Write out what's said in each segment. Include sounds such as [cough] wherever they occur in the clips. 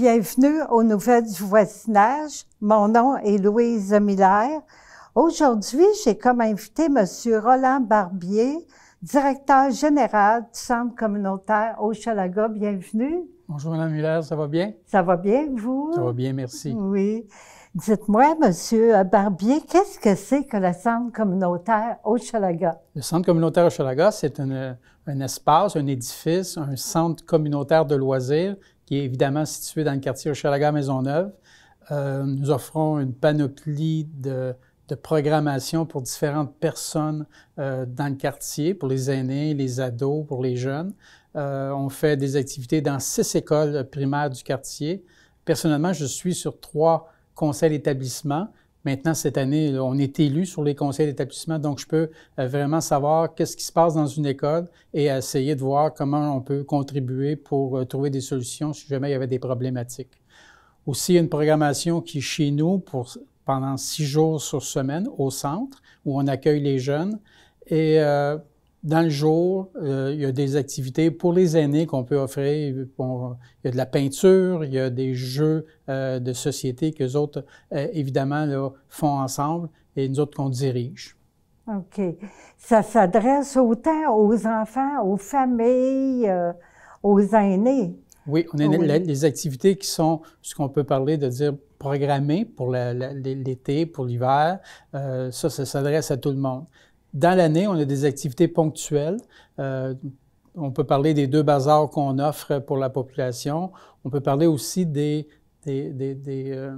Bienvenue aux Nouvelles du voisinage. Mon nom est Louise Miller. Aujourd'hui, j'ai comme invité M. Roland Barbier, directeur général du Centre communautaire Hochelaga. Bienvenue. Bonjour, Mme Miller, ça va bien? Ça va bien, vous? Ça va bien, merci. Oui. Dites-moi, M. Barbier, qu'est-ce que c'est que le Centre communautaire Hochelaga? Le Centre communautaire Hochelaga, c'est un, un espace, un édifice, un centre communautaire de loisirs qui est évidemment situé dans le quartier Hochelaga-Maisonneuve. Euh, nous offrons une panoplie de, de programmation pour différentes personnes euh, dans le quartier, pour les aînés, les ados, pour les jeunes. Euh, on fait des activités dans six écoles primaires du quartier. Personnellement, je suis sur trois conseils d'établissement Maintenant, cette année, on est élu sur les conseils d'établissement, donc je peux euh, vraiment savoir qu'est-ce qui se passe dans une école et essayer de voir comment on peut contribuer pour euh, trouver des solutions si jamais il y avait des problématiques. Aussi, il y a une programmation qui, chez nous, pour, pendant six jours sur semaine, au centre, où on accueille les jeunes. Et euh, dans le jour, euh, il y a des activités pour les aînés qu'on peut offrir. il y a de la peinture, il y a des jeux euh, de société que les autres, euh, évidemment, font ensemble et nous autres qu'on dirige. OK. Ça s'adresse autant aux enfants, aux familles, aux aînés. Oui, ah Les, les activités qui sont ce qu'on peut parler de dire programmées pour l'été, pour l'hiver. ça, ça s'adresse à tout le monde. Dans l'année, on a des activités ponctuelles. Euh, on peut parler des deux bazars qu'on offre pour la population. On peut parler aussi des, des, euh,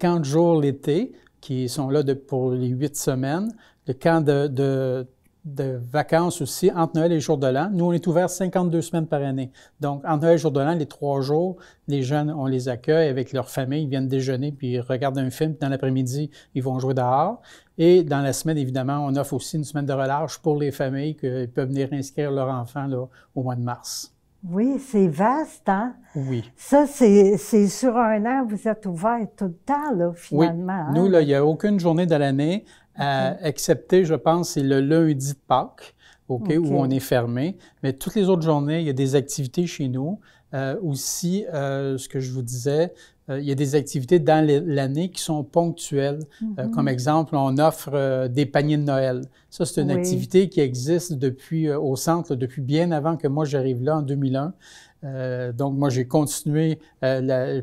camps de jour l'été qui sont là de, pour les huit semaines. Le camp de de vacances aussi entre Noël et jour de l'an. Nous, on est ouvert 52 semaines par année. Donc, entre Noël et jour de l'an, les trois jours, les jeunes, on les accueille avec leur famille, ils viennent déjeuner, puis ils regardent un film, puis dans l'après-midi, ils vont jouer dehors. Et dans la semaine, évidemment, on offre aussi une semaine de relâche pour les familles qui peuvent venir inscrire leur enfant au mois de mars. Oui, c'est vaste, hein? Oui. Ça, c'est sur un an, vous êtes ouvert tout le temps, finalement. Oui. Hein? Nous, là, il n'y a aucune journée de l'année euh, excepté, je pense, c'est le lundi de Pâques, ok où on est fermé. Mais toutes les autres journées, il y a des activités chez nous. Euh, aussi, euh, ce que je vous disais, euh, il y a des activités dans l'année qui sont ponctuelles. Euh, mm-hmm. comme exemple, on offre des paniers de Noël. Ça, c'est une activité qui existe depuis au centre depuis bien avant que moi j'arrive là en 2001. Euh, donc, moi, j'ai continué, euh, la,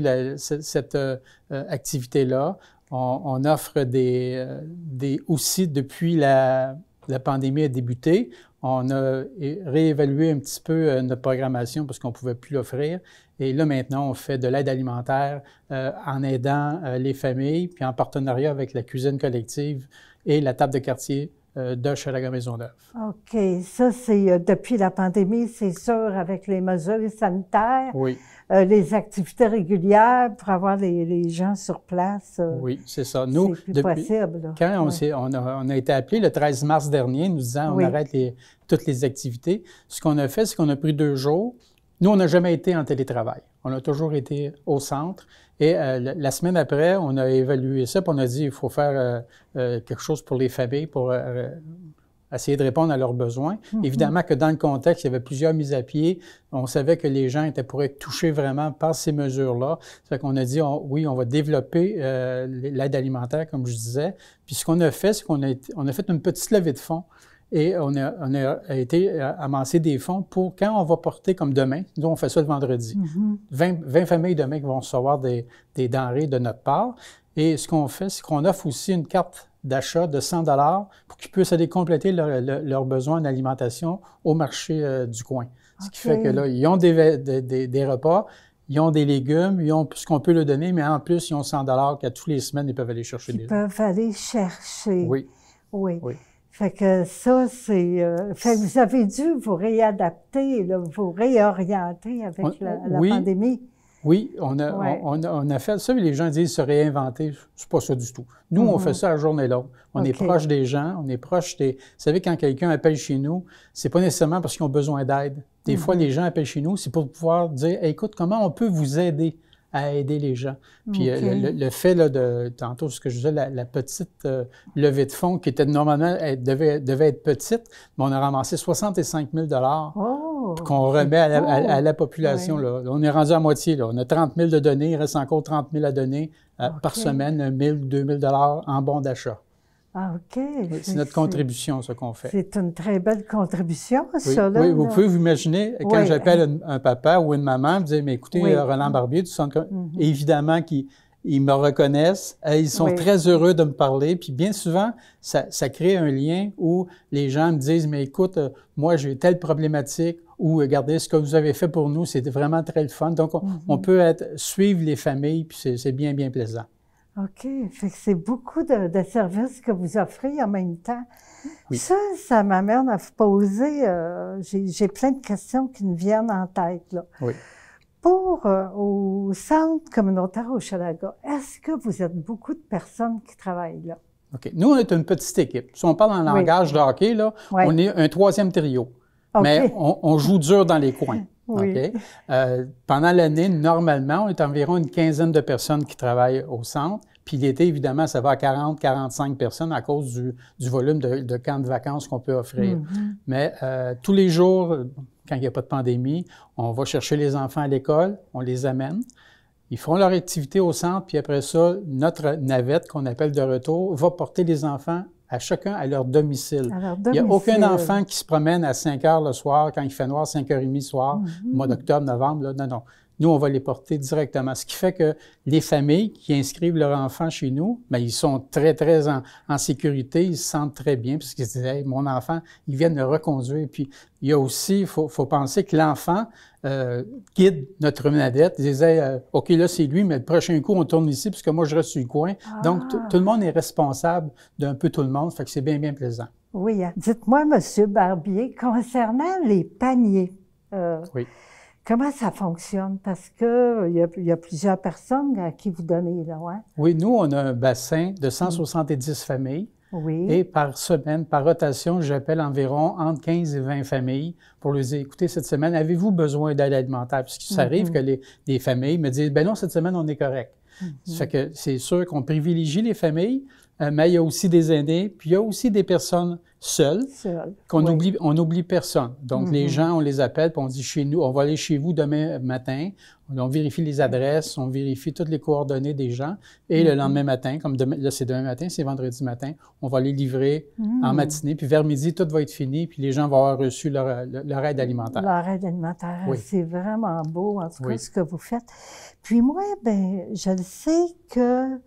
la, cette, activité-là. On, offre des, euh, des, Aussi, depuis la, pandémie a débuté, on a réévalué un petit peu euh, notre programmation parce qu'on ne pouvait plus l'offrir. Et là, maintenant, on fait de l'aide alimentaire euh, en aidant les familles, puis en partenariat avec la cuisine collective et la table de quartier euh, de maison Maisonneuve. OK. Ça, c'est euh, depuis la pandémie, c'est sûr, avec les mesures sanitaires. Euh, les activités régulières pour avoir les, gens sur place. oui, c'est ça. Nous, plus depuis, possible, quand on, a, été appelé le 13 mars dernier, nous disant on arrête toutes les activités, ce qu'on a fait, c'est qu'on a pris deux jours. Nous, on n'a jamais été en télétravail. On a toujours été au centre et euh, la semaine après, on a évalué ça, puis on a dit il faut faire euh, euh, quelque chose pour les familles, pour essayer de répondre à leurs besoins. Mhm. Évidemment que dans le contexte, il y avait plusieurs mises à pied. On savait que les gens étaient pour être touchés vraiment par ces mesures-là. C'est qu'on a dit, oui, on va développer l'aide alimentaire, comme je disais. Puis ce qu'on a fait, c'est qu'on a, on a fait une petite levée de fonds et on a, été euh, amasser des fonds pour quand on va porter, comme demain, nous on fait ça le vendredi, 20, mm-hmm. familles demain qui vont recevoir des, denrées de notre part. Et ce qu'on fait, c'est qu'on offre aussi une carte d'achat de 100 dollars pour qu'ils puissent aller compléter leurs besoins en alimentation au marché euh, du coin. Ce qui fait que là, ils ont des, repas, ils ont des légumes, ils ont ce qu'on peut leur donner, mais en plus, ils ont 100 dollars qu'à toutes les semaines, ils peuvent aller chercher ils des Ils peuvent aller chercher. Oui. Oui. oui. Fait que ça, c'est. Euh, fait vous avez dû vous réadapter, vous réorienter avec la, pandémie. Oui, on a, on, a fait ça, mais les gens disent se réinventer. C'est pas ça du tout. Nous, on fait mhm. ça à journée l'autre. On est proche des gens, on est proche des. Vous savez, quand quelqu'un appelle chez nous, c'est pas nécessairement parce qu'ils ont besoin d'aide. Des mhm. fois, les gens appellent chez nous, c'est pour pouvoir dire écoute, comment on peut vous aider? à aider les gens. Puis euh, le, fait de, tantôt, ce que je disais, la, petite euh, levée de fonds qui était normalement, devait, devait être petite, on a ramassé 65 000 dollars oh! qu'on remet à la, population. On est rendu à moitié. Là. On a 30 000 de données, il reste encore 30 000 à donner euh, par semaine, 1 000, 2 000 en bons d'achat. Ah, OK. c'est notre contribution, ce qu'on fait. C'est une très belle contribution, ça. Là, oui, vous pouvez vous imaginer, quand j'appelle un, papa ou une maman, vous dites, mais écoutez, euh, Roland Barbier, mm-hmm. Évidemment qu'ils me reconnaissent, ils sont très heureux de me parler, puis bien souvent, ça, crée un lien où les gens me disent, mais écoute, euh, moi, j'ai telle problématique, ou euh, regardez, ce que vous avez fait pour nous, c'était vraiment très le fun. Donc, on, mm-hmm. peut être, suivre les familles, puis c'est bien, bien plaisant. OK. c'est beaucoup de, services que vous offrez en même temps. Ça, ça m'amène à vous poser. Euh, J'ai plein de questions qui me viennent en tête. Là. Oui. Pour euh, au centre communautaire au Chalaga, est-ce que vous êtes beaucoup de personnes qui travaillent là? OK. Nous, on est une petite équipe. Si on parle en langage de hockey, là, on est un troisième trio. Mais on, joue dur dans les coins. Oui. Euh, pendant l'année, normalement, on est environ une quinzaine de personnes qui travaillent au centre. Puis l'été, évidemment, ça va à 40-45 personnes à cause du, volume de, camps de vacances qu'on peut offrir. Mhm. Mais euh, tous les jours, quand il n'y a pas de pandémie, on va chercher les enfants à l'école, on les amène. Ils feront leur activité au centre, puis après ça, notre navette qu'on appelle de retour va porter les enfants à chacun à leur domicile. Il n'y a aucun enfant qui se promène à 5 heures le soir quand il fait noir, 5h30 le soir, mhm. mois d'octobre, novembre. Non, non. Nous, on va les porter directement. Ce qui fait que les familles qui inscrivent leur enfant chez nous, bien, ils sont très, très en, sécurité, ils se sentent très bien, puisqu'ils qu'ils mon enfant, ils viennent le reconduire. Puis il y a aussi, il faut, penser que l'enfant euh, guide notre menadette. Il disait, euh, OK, là, c'est lui, mais le prochain coup, on tourne ici, puisque moi, je reste sur le coin. Ah. Donc, tout le monde est responsable d'un peu tout le monde, fait que c'est bien, bien plaisant. Oui, hein. dites-moi, Monsieur Barbier, concernant les paniers. Euh, oui. Comment ça fonctionne? Parce que euh, il y, a plusieurs personnes à qui vous donnez, là, hein? Oui, nous, on a un bassin de 170 mmh. familles. Et par semaine, par rotation, j'appelle environ entre 15 et 20 familles pour les dire, écoutez, cette semaine, avez-vous besoin d'aide alimentaire? Parce que ça mmh, arrive mmh. que les, familles me disent, ben non, cette semaine, on est correct. que c'est sûr qu'on privilégie les familles, euh, mais il y a aussi des aînés, puis il y a aussi des personnes seules, qu'on oublie, on oublie personne. Donc, les mhm. gens, on les appelle, puis on dit chez nous, on va aller chez vous demain matin. On, vérifie les adresses, on vérifie toutes les coordonnées des gens. Et le mhm. lendemain matin, comme là, c'est demain matin, c'est vendredi matin, on va les livrer mhm. en matinée. Puis vers midi, tout va être fini, puis les gens vont avoir reçu leur, aide alimentaire. Leur aide alimentaire. C'est vraiment beau, en tout cas, ce que vous faites. Puis moi, ben, je le sais que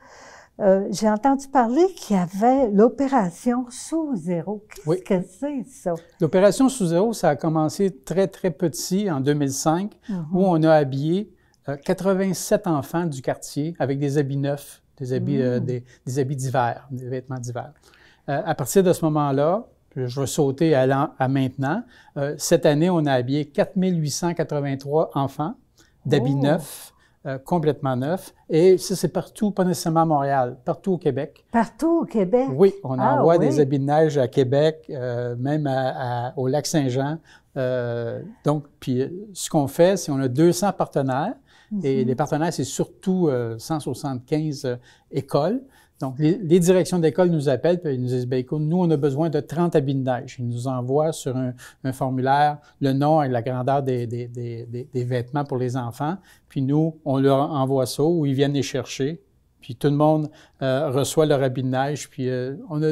euh, j'ai entendu parler qu'il y avait l'opération sous zéro. Qu'est-ce que c'est, ça? L'opération sous zéro, ça a commencé très, très petit en 2005, où mhm. on a habillé 87 euh, enfants du quartier avec des habits neufs, des habits, divers, euh, mm. des, des vêtements d'hiver. à partir de ce moment-là, je vais sauter à, maintenant. cette année, on a habillé 4883 enfants d'habits oh. neufs euh, complètement neuf. Et ça, c'est partout, pas nécessairement à Montréal, partout au Québec. Partout au Québec? Oui, on ah envoie des habits de neige à Québec, euh, même au lac Saint-Jean. Euh, donc, puis ce qu'on fait, c'est qu'on a 200 partenaires. Et mhm. les partenaires, c'est surtout 175 écoles. Donc, les, directions d'école nous appellent, puis nous disent, ben écoute, nous, on a besoin de 30 habits de neige. Ils nous envoient sur un, formulaire le nom et la grandeur des, des, vêtements pour les enfants. Puis nous, on leur envoie ça ou ils viennent les chercher. Puis tout le monde euh, reçoit leur habit de neige. Puis euh, on a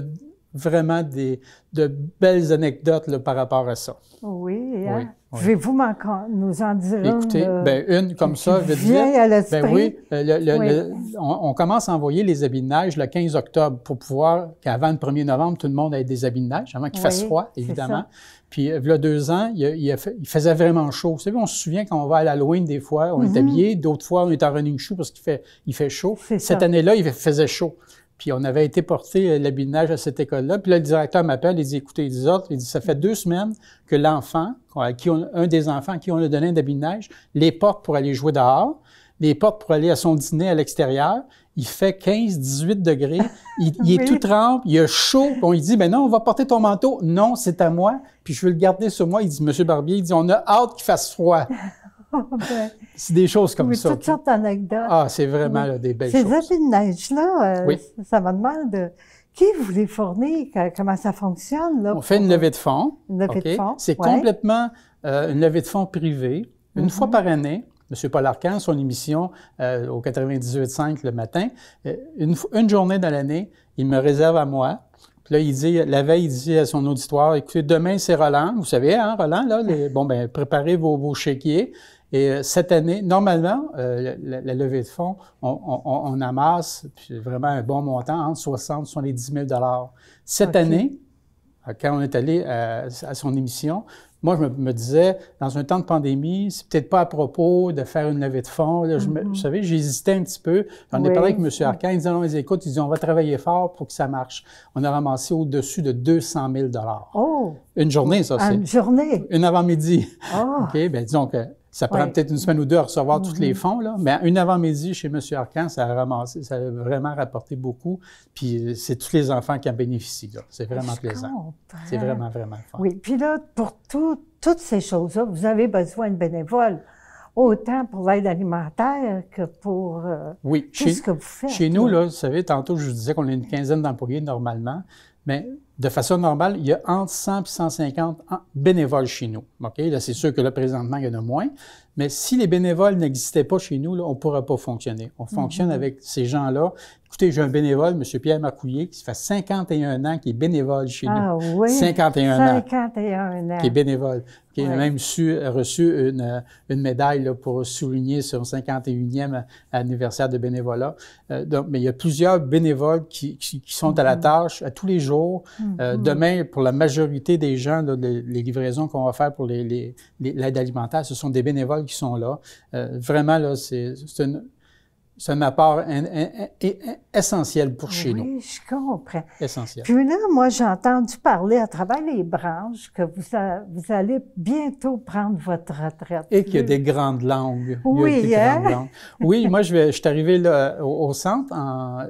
vraiment des, de belles anecdotes là, par rapport à ça. Oui, hein? vous nous en dire Écoutez, une. Écoutez, euh, ben, une comme ça, vite, vite. À ben oui, euh, oui. on, commence à envoyer les habits de neige le 15 octobre pour pouvoir qu'avant le 1er novembre, tout le monde ait des habits de neige, avant qu'il fasse froid, évidemment. Puis, euh, il y a deux ans, il, faisait vraiment chaud. Vous savez, on se souvient quand on va à l'Halloween, des fois, on est mhm. habillé, d'autres fois, on est en running shoe parce qu'il fait, il fait chaud. Cette année-là, il faisait chaud. Puis on avait été porter euh, l'habillage à cette école-là. Puis là, le directeur m'appelle, il dit Écoutez, les autres, il dit Ça fait deux semaines que l'enfant, qui un des enfants qui on le donné un les porte pour aller jouer dehors, les porte pour aller à son dîner à l'extérieur. Il fait 15, 18 degrés, il, est tout tremble. il a chaud. on lui dit mais ben non, on va porter ton manteau. Non, c'est à moi, puis je veux le garder sur moi. Il dit Monsieur Barbier, il dit On a hâte qu'il fasse froid. [laughs] c'est des choses comme ça. ça. Toutes sortes d'anecdotes. Ah, c'est vraiment des belles Ces choses. Ces de neige-là, euh, ça me demande qui vous les fournit, comment ça fonctionne. on fait une euh, levée de fonds. Une levée de fonds. C'est complètement euh, une levée de fonds privée, une mm-hmm. fois par année. M. Paul Arcan, son émission au 98.5 le matin, une, journée dans l'année, il me réserve à moi puis là, il dit, la veille, il dit à son auditoire, écoutez, demain, c'est Roland. Vous savez, hein, Roland, là, bon, ben, préparez vos, vos chéquiers. Et euh, cette année, normalement, euh, la, levée de fonds, on, amasse vraiment un bon montant, entre 60 et 70 000 Cette année, euh, quand on est allé à, son émission, moi, je me, disais, dans un temps de pandémie, c'est peut-être pas à propos de faire une levée de fonds. Mhm. vous savez, j'hésitais un petit peu. On est parlé avec M. Arcan. Il disait, écoute, ils dit, on va travailler fort pour que ça marche. On a ramassé au-dessus de 200 000 Oh! Une journée, ça, ah, c'est. Une journée? Une avant-midi. Ah! [laughs] OK, bien, disons que ça prend peut-être une semaine ou deux à recevoir tous les mhm. fonds, là, mais une avant-midi chez M. Arcan, ça a, ça vraiment rapporté beaucoup. Puis euh, c'est tous les enfants qui en bénéficient. C'est vraiment plaisant. C'est vraiment, vraiment fort. Oui, puis là, pour toutes ces choses-là, vous avez besoin de bénévoles autant pour l'aide alimentaire que pour euh, ce que vous faites. Chez nous, là, vous savez, tantôt, je vous disais qu'on a une quinzaine d'employés normalement, mais de façon normale, il y a entre 100 et 150 bénévoles chez nous. OK? Là, c'est sûr que là, présentement, il y en a moins. Mais si les bénévoles n'existaient pas chez nous, là, on ne pourrait pas fonctionner. On fonctionne mhm. avec ces gens-là. Écoutez, j'ai un bénévole, M. Pierre Marcouillet, qui fait 51 ans, qui est bénévole chez nous. 51 ah ans. 51 ans. Qui est bénévole. Qui a même reçu une, médaille pour souligner son 51e anniversaire de bénévolat. Euh, donc, mais il y a plusieurs bénévoles qui, qui, sont à la mhm. tâche à tous les jours. Mm. Euh, demain, pour la majorité des gens, les, livraisons qu'on va faire pour l'aide les, alimentaire, ce sont des bénévoles qui sont là. Euh, vraiment, là, c'est une c'est un apport essentiel pour chez nous. Oui, je comprends. Essentiel. Puis là, moi, j'ai entendu parler à travers les branches que vous, allez bientôt prendre votre retraite. Et qu'il y a des grandes langues. Oui, il y a hein? Oui, moi, je, vais, je suis arrivé au, centre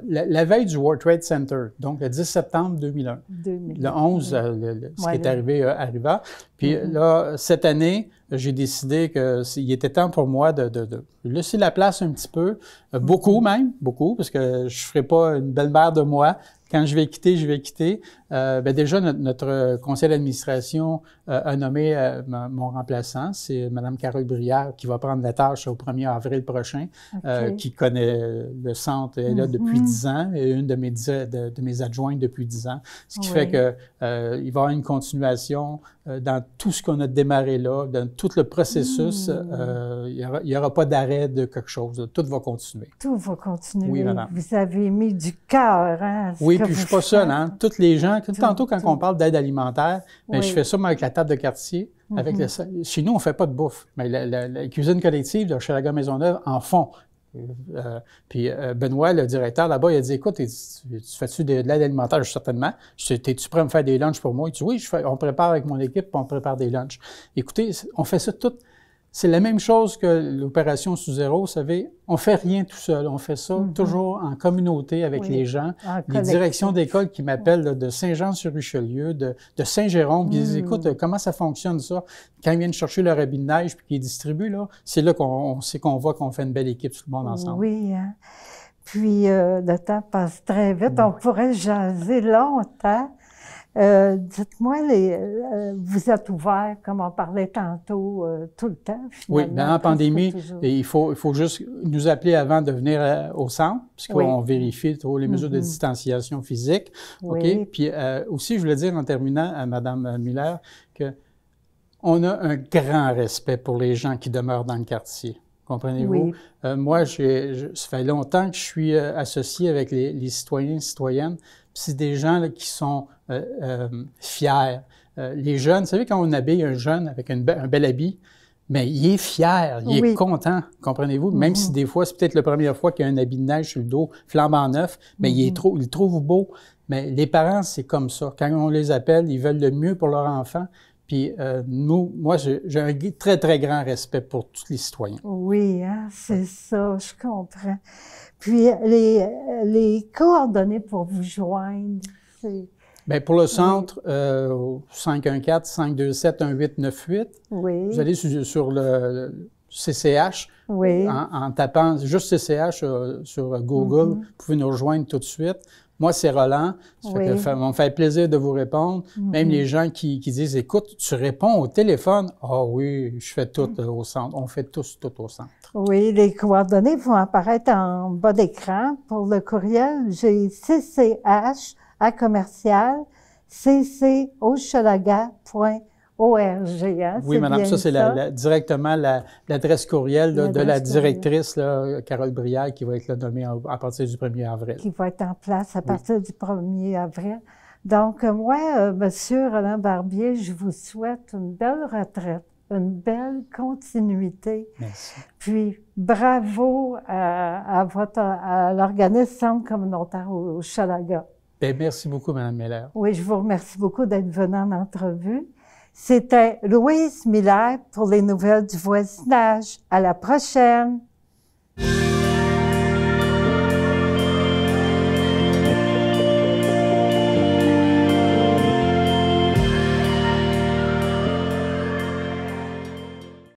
la, veille du World Trade Center, donc le 10 septembre 2001. 2001. Le 11, euh, ce qui est arrivé euh, arriva. Puis mm-hmm. là, cette année, j'ai décidé que qu'il était temps pour moi de, de, laisser la place un petit peu, euh, beaucoup mm-hmm. même, beaucoup, parce que je ne ferai pas une belle-mère de moi. Quand je vais quitter, je vais quitter. Euh, ben déjà, notre, euh, conseil d'administration euh, a nommé mon remplaçant. C'est Mme Carole Brière qui va prendre la tâche au 1er avril prochain, qui connaît le centre. Elle là depuis 10 mhm. ans et une de mes, de, mes adjointes depuis 10 ans. Ce qui fait fait qu'il va y avoir une continuation dans tout ce qu'on a démarré là, dans tout le processus, hmm. il n'y aura, pas d'arrêt de quelque chose. Tout va continuer. Tout va continuer. Oui, madame. Vous avez mis du cœur. Hein, oui, puis je ne suis pas seul. Hein. Toutes les gens Tantôt, quand on parle d'aide alimentaire, mais ben, je fais ça avec la table de quartier. Mm-hmm. chez nous, on ne fait pas de bouffe. Mais la, cuisine collective de maison Maisonneuve en font. Euh, puis euh, Benoît, le directeur là-bas, il a dit Écoute, tu, fais-tu de, l'aide alimentaire Certainement. T'es-tu prêt à me faire des lunchs pour moi Il dit Oui, on prépare avec mon équipe, on prépare des lunchs. Écoutez, on fait ça tout. C'est la même chose que l'opération sous zéro. Vous savez, on fait rien tout seul. On fait ça mhm. toujours en communauté avec les gens. les directions d'école qui m'appellent de Saint-Jean-sur-Richelieu, de, Saint-Jérôme, qui disent mhm. écoute, euh, comment ça fonctionne ça Quand ils viennent chercher leur habit de neige puis qu'ils distribuent, là, c'est là qu'on sait qu'on voit qu'on fait une belle équipe tout le monde ensemble. Oui. Hein. Puis euh, le temps passe très vite. Mhm. On pourrait jaser longtemps. Euh, dites-moi, euh, vous êtes ouvert, comme on parlait tantôt, euh, tout le temps. Finalement, oui, ben, dans en pandémie, et il, faut, il faut juste nous appeler avant de venir au centre, puisqu'on vérifie tous les mesures de mm-hmm. distanciation physique. OK? Puis aussi, je voulais dire en terminant à Mme Miller que on a un grand respect pour les gens qui demeurent dans le quartier comprenez-vous? moi, ça fait longtemps que je suis associée associé avec les, les citoyens et citoyennes c'est des gens qui sont euh, euh, fiers. Euh, les jeunes, vous savez, quand on habille un jeune avec un bel habit, mais il est fier, il est content, comprenez-vous? Même mhm. si des fois, c'est peut-être la première fois qu'il a un habit de neige sur le dos, flambant neuf, mais il, est mhm. trop, il le trouve beau. Mais les parents, c'est comme ça. Quand on les appelle, ils veulent le mieux pour leur enfant. Puis euh, nous, moi, j'ai un très, très grand respect pour tous les citoyens. Oui, hein, c'est ça, je comprends. Puis euh, euh, les, coordonnées pour vous joindre, c'est... Bien, pour le centre, 514-527-1898, oui. vous allez sur, le, CCH, oui. en, tapant juste CCH sur Google, mm-hmm. vous pouvez nous rejoindre tout de suite. Moi, c'est Roland. Ça fait, fait plaisir de vous répondre. Mm-hmm. Même les gens qui, disent Écoute, tu réponds au téléphone. Ah oui, je fais tout mm. euh, au centre. On fait tous tout au centre. Oui, les coordonnées vont apparaître en bas d'écran. Pour le courriel, j'ai cch à commercial ccochalaga.com. O.R.G.S. Oui, madame, ça, c'est directement l'adresse courriel de la directrice, Carole Brière, qui va être nommée à partir du 1er avril. Qui va être en place à partir du 1er avril. Donc, euh, moi, euh, Monsieur Roland Barbier, je vous souhaite une belle retraite, une belle continuité. Merci. Puis, bravo à, votre à l'organisme Centre communautaire au, Chalaga. Bien, merci beaucoup, madame Meller. Oui, je vous remercie beaucoup d'être venue en entrevue. C'était Louise Miller pour les nouvelles du voisinage. À la prochaine!